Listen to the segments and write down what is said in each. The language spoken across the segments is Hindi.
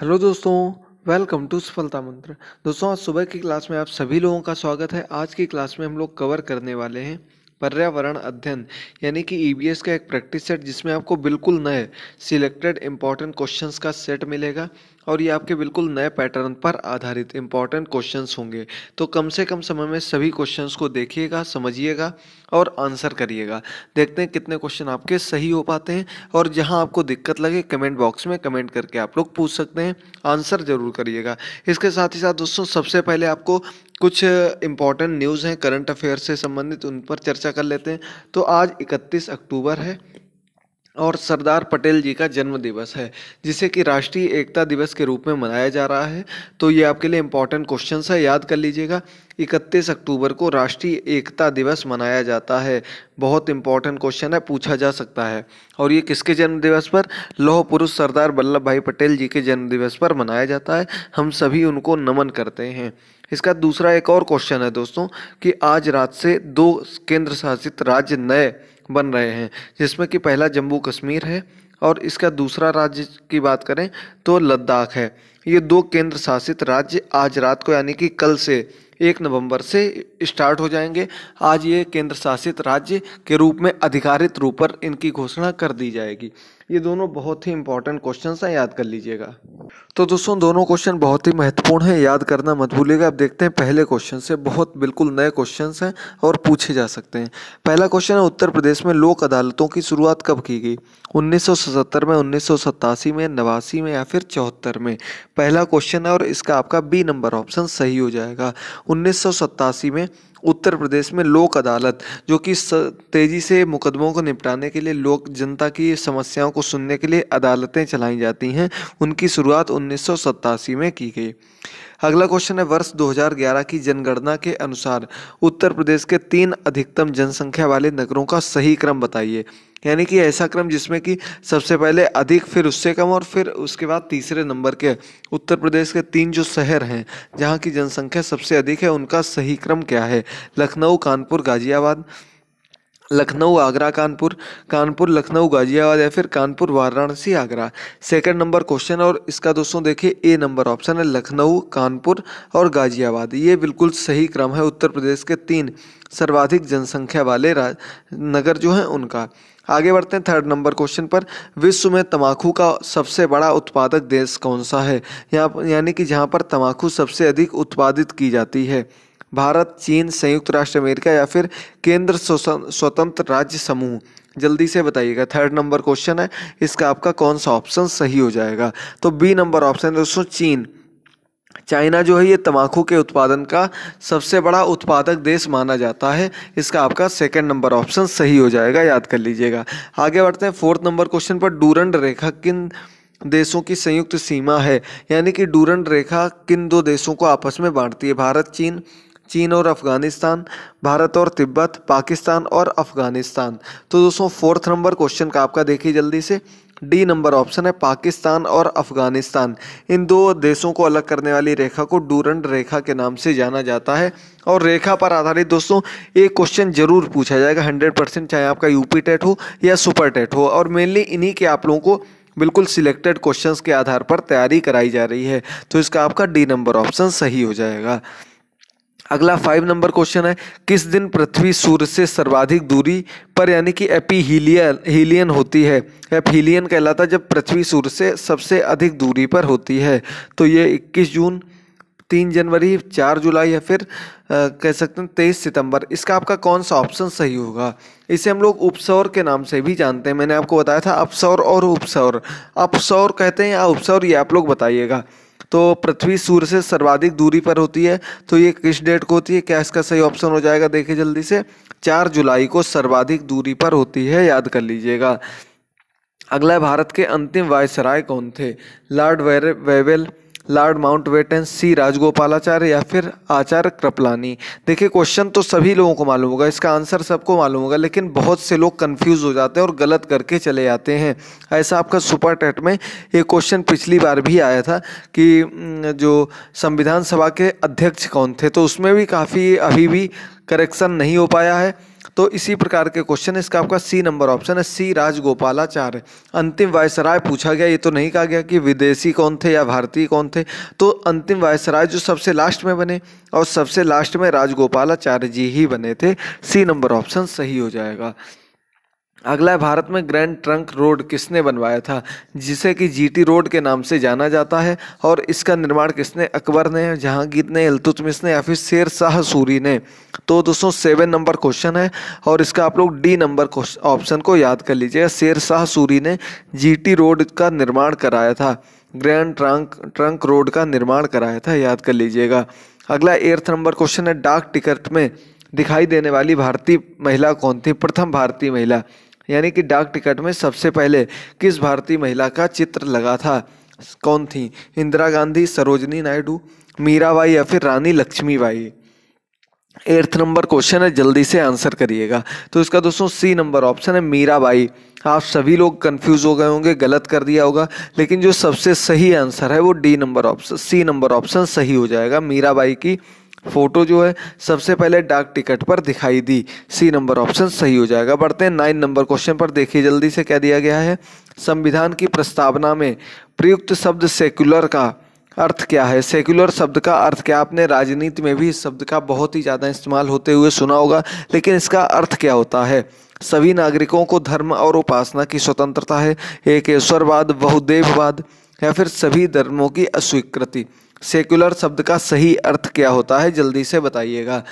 हेलो दोस्तों वेलकम टू सफलता मंत्र दोस्तों आज सुबह की क्लास में आप सभी लोगों का स्वागत है आज की क्लास में हम लोग कवर करने वाले हैं पर्यावरण अध्ययन यानी कि ई e का एक प्रैक्टिस सेट जिसमें आपको बिल्कुल नए सिलेक्टेड इंपॉर्टेंट क्वेश्चन का सेट मिलेगा और ये आपके बिल्कुल नए पैटर्न पर आधारित इंपॉर्टेंट क्वेश्चंस होंगे तो कम से कम समय में सभी क्वेश्चंस को देखिएगा समझिएगा और आंसर करिएगा देखते हैं कितने क्वेश्चन आपके सही हो पाते हैं और जहां आपको दिक्कत लगे कमेंट बॉक्स में कमेंट करके आप लोग पूछ सकते हैं आंसर ज़रूर करिएगा इसके साथ ही साथ दोस्तों सबसे पहले आपको कुछ इम्पॉर्टेंट न्यूज़ हैं करंट अफेयर से संबंधित उन पर चर्चा कर लेते हैं तो आज 31 अक्टूबर है और सरदार पटेल जी का जन्म दिवस है जिसे कि राष्ट्रीय एकता दिवस के रूप में मनाया जा रहा है तो ये आपके लिए इम्पॉर्टेंट क्वेश्चन है याद कर लीजिएगा 31 अक्टूबर को राष्ट्रीय एकता दिवस मनाया जाता है बहुत इंपॉर्टेंट क्वेश्चन है पूछा जा सकता है और ये किसके जन्म दिवस पर लौह पुरुष सरदार वल्लभ भाई पटेल जी के जन्म दिवस पर मनाया जाता है हम सभी उनको नमन करते हैं इसका दूसरा एक और क्वेश्चन है दोस्तों कि आज रात से दो केंद्र शासित राज्य नए बन रहे हैं जिसमें कि पहला जम्मू कश्मीर है और इसका दूसरा राज्य की बात करें तो लद्दाख है ये दो केंद्र शासित राज्य आज रात को यानी कि कल से एक नवंबर से स्टार्ट हो जाएंगे आज ये केंद्र शासित राज्य के रूप में अधिकारित रूप पर इनकी घोषणा कर दी जाएगी ये दोनों बहुत ही इंपॉर्टेंट क्वेश्चन हैं याद कर लीजिएगा तो दोस्तों दोनों क्वेश्चन बहुत ही महत्वपूर्ण हैं याद करना मत भूलिएगा अब देखते हैं पहले क्वेश्चन से बहुत बिल्कुल नए क्वेश्चन हैं और पूछे जा सकते हैं पहला क्वेश्चन है उत्तर प्रदेश में लोक अदालतों की शुरुआत कब की गई उन्नीस में उन्नीस में नवासी में या फिर चौहत्तर में पहला क्वेश्चन है और इसका आपका बी नंबर ऑप्शन सही हो जाएगा उन्नीस में उत्तर प्रदेश में लोक अदालत जो कि तेज़ी से मुकदमों को निपटाने के लिए लोक जनता की समस्याओं को सुनने के लिए अदालतें चलाई जाती हैं उनकी शुरुआत उन्नीस में की गई अगला क्वेश्चन है वर्ष 2011 की जनगणना के अनुसार उत्तर प्रदेश के तीन अधिकतम जनसंख्या वाले नगरों का सही क्रम बताइए यानी कि ऐसा क्रम जिसमें कि सबसे पहले अधिक फिर उससे कम और फिर उसके बाद तीसरे नंबर के उत्तर प्रदेश के तीन जो शहर हैं जहाँ की जनसंख्या सबसे अधिक है उनका सही क्रम क्या है लखनऊ कानपुर गाजियाबाद लखनऊ आगरा कानपुर कानपुर लखनऊ गाजियाबाद या फिर Kanpur Varanasi Agra second number question और इसका दोस्तों देखिए ए नंबर ऑप्शन है लखनऊ कानपुर और गाजियाबाद ये बिल्कुल सही क्रम है उत्तर प्रदेश के तीन सर्वाधिक जनसंख्या वाले नगर जो हैं उनका आगे बढ़ते हैं थर्ड नंबर क्वेश्चन पर विश्व में तंबाकू का सबसे बड़ा उत्पादक देश कौन सा है यहाँ यानी कि जहाँ पर तंबाकू सबसे अधिक उत्पादित की जाती है भारत चीन संयुक्त राष्ट्र अमेरिका या फिर केंद्र स्वतंत्र राज्य समूह जल्दी से बताइएगा थर्ड नंबर क्वेश्चन है इसका आपका कौन सा ऑप्शन सही हो जाएगा तो बी नंबर ऑप्शन दोस्तों चीन चाइना जो है ये तम्बाकू के उत्पादन का सबसे बड़ा उत्पादक देश माना जाता है इसका आपका सेकंड नंबर ऑप्शन सही हो जाएगा याद कर लीजिएगा आगे बढ़ते हैं फोर्थ नंबर क्वेश्चन पर डूरंड रेखा किन देशों की संयुक्त सीमा है यानी कि डूरंड रेखा किन दो देशों को आपस में बांटती है भारत चीन चीन और अफगानिस्तान भारत और तिब्बत पाकिस्तान और अफगानिस्तान तो दोस्तों फोर्थ नंबर क्वेश्चन का आपका देखिए जल्दी से डी नंबर ऑप्शन है पाकिस्तान और अफगानिस्तान इन दो देशों को अलग करने वाली रेखा को डूरंड रेखा के नाम से जाना जाता है और रेखा पर आधारित दोस्तों एक क्वेश्चन जरूर पूछा जाएगा हंड्रेड परसेंट चाहे आपका यूपी टेट हो या सुपर टेट हो और मेनली इन्हीं के आप लोगों को बिल्कुल सिलेक्टेड क्वेश्चंस के आधार पर तैयारी कराई जा रही है तो इसका आपका डी नंबर ऑप्शन सही हो जाएगा अगला फाइव नंबर क्वेश्चन है किस दिन पृथ्वी सूर्य से सर्वाधिक दूरी पर यानी कि एपीहीलियन हीलियन होती है एपीहीलियन कहलाता है जब पृथ्वी सूर्य से सबसे अधिक दूरी पर होती है तो ये 21 जून तीन जनवरी चार जुलाई या फिर आ, कह सकते हैं तेईस सितंबर इसका आपका कौन सा ऑप्शन सही होगा इसे हम लोग उपसौर के नाम से भी जानते हैं मैंने आपको बताया था अपसौर और उपसौर अपसौर कहते हैं या उपसौर ये आप लोग बताइएगा तो पृथ्वी सूर्य से सर्वाधिक दूरी पर होती है तो ये किस डेट को होती है क्या इसका सही ऑप्शन हो जाएगा देखिए जल्दी से चार जुलाई को सर्वाधिक दूरी पर होती है याद कर लीजिएगा अगला भारत के अंतिम वायसराय कौन थे लॉर्ड वेवेल लॉर्ड वेटन सी राजगोपालाचार्य या फिर आचार्य कृपलानी देखिए क्वेश्चन तो सभी लोगों को मालूम होगा इसका आंसर सबको मालूम होगा लेकिन बहुत से लोग कंफ्यूज हो जाते हैं और गलत करके चले जाते हैं ऐसा आपका सुपर टेट में ये क्वेश्चन पिछली बार भी आया था कि जो संविधान सभा के अध्यक्ष कौन थे तो उसमें भी काफ़ी अभी भी करेक्शन नहीं हो पाया है तो इसी प्रकार के क्वेश्चन इसका आपका सी नंबर ऑप्शन है सी राजगोपालाचार्य अंतिम वायसराय पूछा गया ये तो नहीं कहा गया कि विदेशी कौन थे या भारतीय कौन थे तो अंतिम वायसराय जो सबसे लास्ट में बने और सबसे लास्ट में राजगोपालाचार्य जी ही बने थे सी नंबर ऑप्शन सही हो जाएगा अगला है भारत में ग्रैंड ट्रंक रोड किसने बनवाया था जिसे कि जीटी रोड के नाम से जाना जाता है और इसका निर्माण किसने अकबर ने जहांगीर ने इल्तुतमिश ने या फिर शेर शाह सूरी ने तो दोस्तों सेवन नंबर क्वेश्चन है और इसका आप लोग डी नंबर ऑप्शन को याद कर लीजिएगा शेर शाह सूरी ने जी रोड का निर्माण कराया था ग्रैंड ट्रंक ट्रंक रोड का निर्माण कराया था याद कर लीजिएगा अगला एर्थ नंबर क्वेश्चन है डाक टिकट में दिखाई देने वाली भारतीय महिला कौन थी प्रथम भारतीय महिला यानी कि डाक टिकट में सबसे पहले किस भारतीय महिला का चित्र लगा था कौन थी इंदिरा गांधी सरोजनी नायडू मीराबाई या फिर Rani Lakshmibai eighth number question है जल्दी से आंसर करिएगा तो इसका दोस्तों सी नंबर ऑप्शन है मीराबाई आप सभी लोग कंफ्यूज हो गए होंगे गलत कर दिया होगा लेकिन जो सबसे सही आंसर है वो D number option C number option सही हो जाएगा मीराबाई की फोटो जो है सबसे पहले डाक टिकट पर दिखाई दी सी नंबर ऑप्शन सही हो जाएगा बढ़ते हैं नाइन नंबर क्वेश्चन पर देखिए जल्दी से क्या दिया गया है संविधान की प्रस्तावना में प्रयुक्त शब्द सेक्युलर का अर्थ क्या है सेक्युलर शब्द का अर्थ क्या आपने राजनीति में भी इस शब्द का बहुत ही ज़्यादा इस्तेमाल होते हुए सुना होगा लेकिन इसका अर्थ क्या होता है सभी नागरिकों को धर्म और उपासना की स्वतंत्रता है एक ईश्वरवाद बहुदेववाद या फिर सभी धर्मों की अस्वीकृति सेक्युलर शब्द का सही अर्थ क्या होता है जल्दी से बताइएगा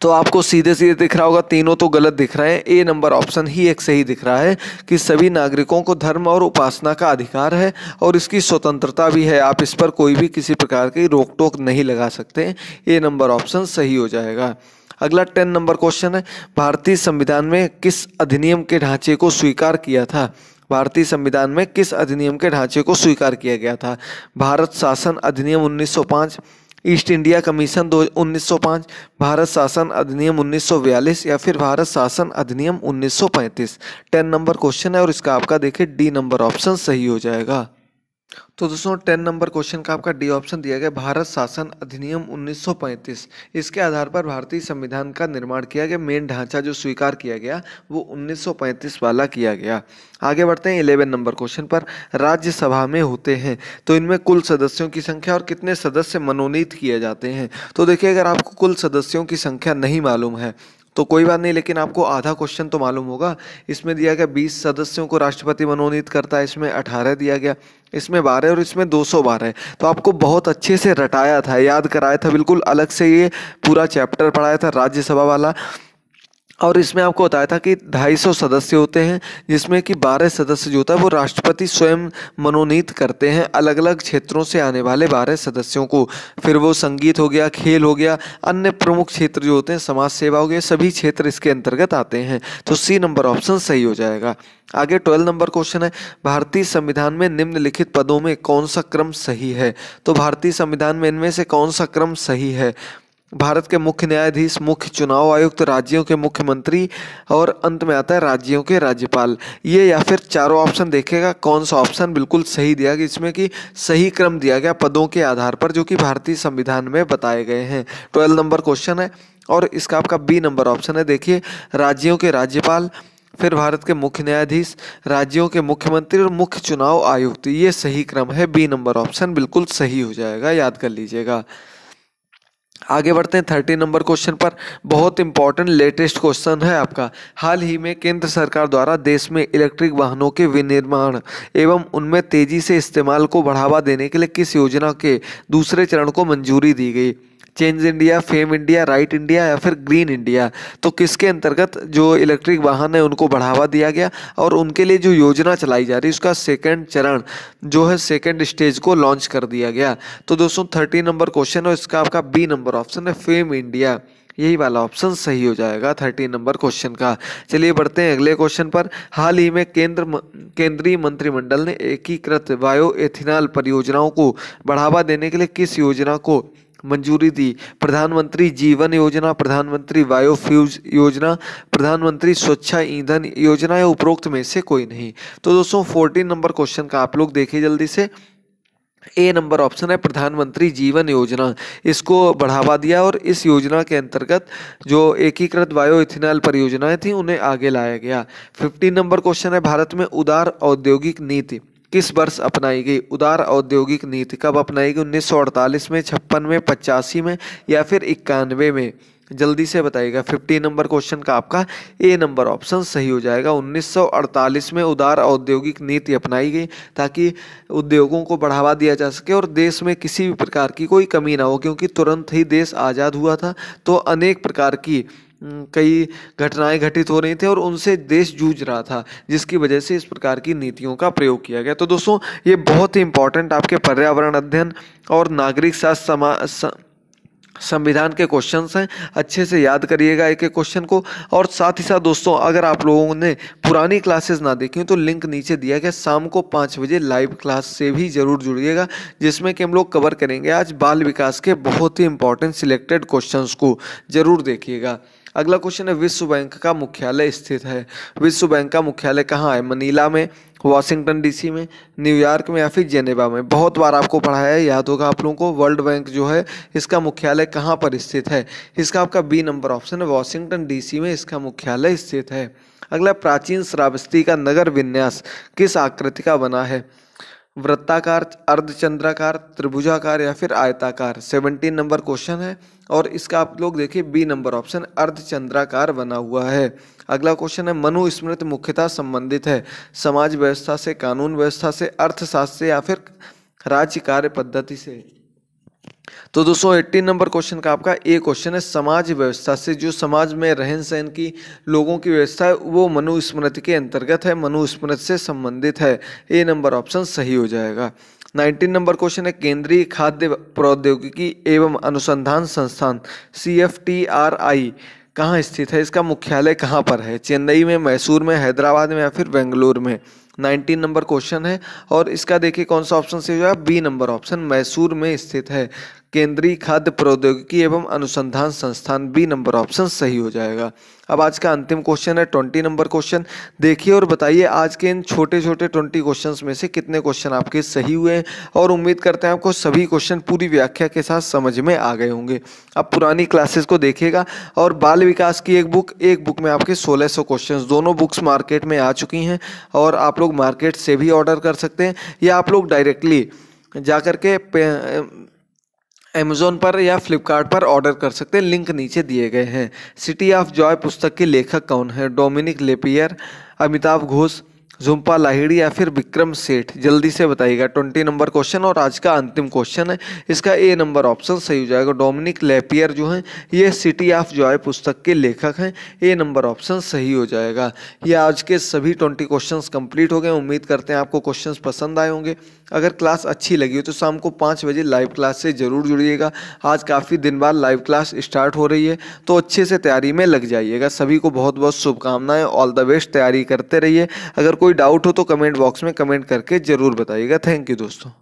तो आपको सीधे सीधे दिख रहा होगा तीनों तो गलत दिख रहे हैं ए नंबर ऑप्शन ही एक सही दिख रहा है कि सभी नागरिकों को धर्म और उपासना का अधिकार है और इसकी स्वतंत्रता भी है आप इस पर कोई भी किसी प्रकार की रोक टोक नहीं लगा सकते ए नंबर ऑप्शन सही हो जाएगा अगला टेन नंबर क्वेश्चन है भारतीय संविधान में किस अधिनियम के ढांचे को स्वीकार किया था भारतीय संविधान में किस अधिनियम के ढांचे को स्वीकार किया गया था भारत शासन अधिनियम 1905 ईस्ट इंडिया कमीशन दो भारत शासन अधिनियम 1942 या फिर भारत शासन अधिनियम 1935 टेन नंबर क्वेश्चन है और इसका आपका देखिए डी नंबर ऑप्शन सही हो जाएगा तो दोस्तों टेन नंबर क्वेश्चन का आपका डी ऑप्शन दिया गया भारत शासन अधिनियम 1935 इसके आधार पर भारतीय संविधान का निर्माण किया गया मेन ढांचा जो स्वीकार किया गया वो 1935 वाला किया गया आगे बढ़ते हैं इलेवन नंबर क्वेश्चन पर राज्यसभा में होते हैं तो इनमें कुल सदस्यों की संख्या और कितने सदस्य मनोनीत किए जाते हैं तो देखिए अगर आपको कुल सदस्यों की संख्या नहीं मालूम है तो कोई बात नहीं लेकिन आपको आधा क्वेश्चन तो मालूम होगा इसमें दिया गया बीस सदस्यों को राष्ट्रपति मनोनीत करता है इसमें अठारह दिया गया इसमें बारह और इसमें दो सौ बारह तो आपको बहुत अच्छे से रटाया था याद कराया था बिल्कुल अलग से ये पूरा चैप्टर पढ़ाया था राज्यसभा वाला और इसमें आपको बताया था कि 250 सदस्य होते हैं जिसमें कि 12 सदस्य जो होता है वो राष्ट्रपति स्वयं मनोनीत करते हैं अलग अलग क्षेत्रों से आने वाले 12 सदस्यों को फिर वो संगीत हो गया खेल हो गया अन्य प्रमुख क्षेत्र जो होते हैं समाज सेवा हो गया सभी क्षेत्र इसके अंतर्गत आते हैं तो सी नंबर ऑप्शन सही हो जाएगा आगे ट्वेल्व नंबर क्वेश्चन है भारतीय संविधान में निम्नलिखित पदों में कौन सा क्रम सही है तो भारतीय संविधान में इनमें से कौन सा क्रम सही है भारत के मुख्य न्यायाधीश मुख्य चुनाव आयुक्त राज्यों के मुख्यमंत्री और अंत में आता है राज्यों के राज्यपाल ये या फिर चारों ऑप्शन देखेगा कौन सा ऑप्शन बिल्कुल सही दिया गया इसमें कि सही क्रम दिया गया पदों के आधार पर जो कि भारतीय संविधान में बताए गए हैं ट्वेल्व नंबर क्वेश्चन है और इसका आपका बी नंबर ऑप्शन है देखिए राज्यों के राज्यपाल फिर भारत के मुख्य न्यायाधीश राज्यों के मुख्यमंत्री और मुख्य चुनाव आयुक्त ये सही क्रम है बी नंबर ऑप्शन बिल्कुल सही हो जाएगा याद कर लीजिएगा आगे बढ़ते हैं थर्टी नंबर क्वेश्चन पर बहुत इंपॉर्टेंट लेटेस्ट क्वेश्चन है आपका हाल ही में केंद्र सरकार द्वारा देश में इलेक्ट्रिक वाहनों के विनिर्माण एवं उनमें तेजी से इस्तेमाल को बढ़ावा देने के लिए किस योजना के दूसरे चरण को मंजूरी दी गई change India fame India right India या फिर ग्रीन इंडिया तो किसके अंतर्गत जो इलेक्ट्रिक वाहन है उनको बढ़ावा दिया गया और उनके लिए जो योजना चलाई जा रही है उसका सेकेंड चरण जो है सेकेंड स्टेज को लॉन्च कर दिया गया तो दोस्तों थर्टी नंबर क्वेश्चन और इसका आपका बी नंबर ऑप्शन है फेम इंडिया यही वाला ऑप्शन सही हो जाएगा थर्टीन नंबर क्वेश्चन का चलिए बढ़ते हैं अगले क्वेश्चन पर हाल ही में केंद्र केंद्रीय मंत्रिमंडल ने एकीकृत बायो एथिनॉल परियोजनाओं को बढ़ावा देने के लिए किस योजना को मंजूरी दी प्रधानमंत्री जीवन योजना प्रधानमंत्री बायोफ्यूज योजना प्रधानमंत्री स्वच्छा ईंधन योजना या उपरोक्त में से कोई नहीं तो दोस्तों फोर्टीन नंबर क्वेश्चन का आप लोग देखिए जल्दी से ए नंबर ऑप्शन है प्रधानमंत्री जीवन योजना इसको बढ़ावा दिया और इस योजना के अंतर्गत जो एकीकृत बायो इथेनॉल परियोजनाएं थी उन्हें आगे लाया गया फिफ्टीन नंबर क्वेश्चन है भारत में उदार औद्योगिक नीति किस वर्ष अपनाई गई उदार औद्योगिक नीति कब अपनाई गई उन्नीस में छप्पन में पचासी में या फिर इक्यानवे में जल्दी से बताइएगा फिफ्टी नंबर क्वेश्चन का आपका ए नंबर ऑप्शन सही हो जाएगा 1948 में उदार औद्योगिक नीति अपनाई गई ताकि उद्योगों को बढ़ावा दिया जा सके और देश में किसी भी प्रकार की कोई कमी ना हो क्योंकि तुरंत ही देश आज़ाद हुआ था तो अनेक प्रकार की हम्म, कई घटनाएं घटित हो रही थी और उनसे देश जूझ रहा था जिसकी वजह से इस प्रकार की नीतियों का प्रयोग किया गया तो दोस्तों ये बहुत ही इंपॉर्टेंट आपके पर्यावरण अध्ययन और नागरिक शास्त्र समा स... संविधान के क्वेश्चंस हैं अच्छे से याद करिएगा एक एक क्वेश्चन को और साथ ही साथ दोस्तों अगर आप लोगों ने पुरानी क्लासेस ना देखी हो तो लिंक नीचे दिया गया शाम को पाँच बजे लाइव क्लास से भी जरूर जुड़िएगा जिसमें कि हम लोग कवर करेंगे आज बाल विकास के बहुत ही इंपॉर्टेंट सिलेक्टेड क्वेश्चन को जरूर देखिएगा अगला क्वेश्चन है विश्व बैंक का मुख्यालय स्थित है विश्व बैंक का मुख्यालय कहाँ है मनीला में वाशिंगटन डीसी में न्यूयॉर्क में या फिर जेनेवा में बहुत बार आपको पढ़ाया है याद होगा आप लोगों को वर्ल्ड बैंक जो है इसका मुख्यालय कहाँ पर स्थित है इसका आपका बी नंबर ऑप्शन है वाशिंगटन डीसी में इसका मुख्यालय स्थित है अगला प्राचीन श्रावस्ती का नगर विन्यास किस आकृति का बना है वृत्ताकार अर्धचंद्राकार त्रिभुजाकार या फिर आयताकार सेवनटीन नंबर क्वेश्चन है और इसका आप लोग देखिए बी नंबर ऑप्शन अर्धचंद्राकार बना हुआ है अगला क्वेश्चन है मनुस्मृत मुख्यता संबंधित है समाज व्यवस्था से कानून व्यवस्था से अर्थशास्त्र से या फिर राज्य कार्य पद्धति से तो दोस्तों एट्टीन नंबर क्वेश्चन का आपका ए क्वेश्चन है समाज व्यवस्था से जो समाज में रहन सहन की लोगों की व्यवस्था है वो मनुस्मृति के अंतर्गत है मनुस्मृति से संबंधित है ए नंबर ऑप्शन सही हो जाएगा नाइनटीन नंबर क्वेश्चन है केंद्रीय खाद्य प्रौद्योगिकी एवं अनुसंधान संस्थान C F T R I कहाँ स्थित है इसका मुख्यालय कहाँ पर है चेन्नई में मैसूर में हैदराबाद में या फिर बेंगलोर में नाइनटीन नंबर क्वेश्चन है और इसका देखिए कौन सा ऑप्शन सही होगा बी नंबर ऑप्शन मैसूर में स्थित है केंद्रीय खाद्य प्रौद्योगिकी एवं अनुसंधान संस्थान बी नंबर ऑप्शन सही हो जाएगा अब आज का अंतिम क्वेश्चन है ट्वेंटी नंबर क्वेश्चन देखिए और बताइए आज के इन छोटे छोटे ट्वेंटी क्वेश्चंस में से कितने क्वेश्चन आपके सही हुए हैं और उम्मीद करते हैं आपको सभी क्वेश्चन पूरी व्याख्या के साथ समझ में आ गए होंगे अब पुरानी क्लासेस को देखिएगा और बाल विकास की एक बुक एक बुक में आपके सोलह सौ क्वेश्चन दोनों बुक्स मार्केट में आ चुकी हैं और आप लोग मार्केट से भी ऑर्डर कर सकते हैं या आप लोग डायरेक्टली जा करके के अमेजोन पर या फ्लिपकार्ट पर ऑर्डर कर सकते हैं लिंक नीचे दिए गए हैं सिटी ऑफ जॉय पुस्तक के लेखक कौन है डोमिनिक लेपियर अमिताभ घोष झुम्पा लाहिड़ी या फिर विक्रम सेठ जल्दी से बताइएगा ट्वेंटी नंबर क्वेश्चन और आज का अंतिम क्वेश्चन है इसका ए नंबर ऑप्शन सही हो जाएगा डोमिनिक लेपियर जो हैं ये सिटी ऑफ जॉय पुस्तक के लेखक हैं ए नंबर ऑप्शन सही हो जाएगा ये आज के सभी ट्वेंटी क्वेश्चन कंप्लीट हो गए उम्मीद करते हैं आपको क्वेश्चन पसंद आए होंगे अगर क्लास अच्छी लगी हो तो शाम को पाँच बजे लाइव क्लास से ज़रूर जुड़िएगा आज काफ़ी दिन बाद लाइव क्लास स्टार्ट हो रही है तो अच्छे से तैयारी में लग जाइएगा सभी को बहुत बहुत शुभकामनाएं ऑल द बेस्ट तैयारी करते रहिए अगर कोई कोई डाउट हो तो कमेंट बॉक्स में कमेंट करके ज़रूर बताइएगा थैंक यू दोस्तों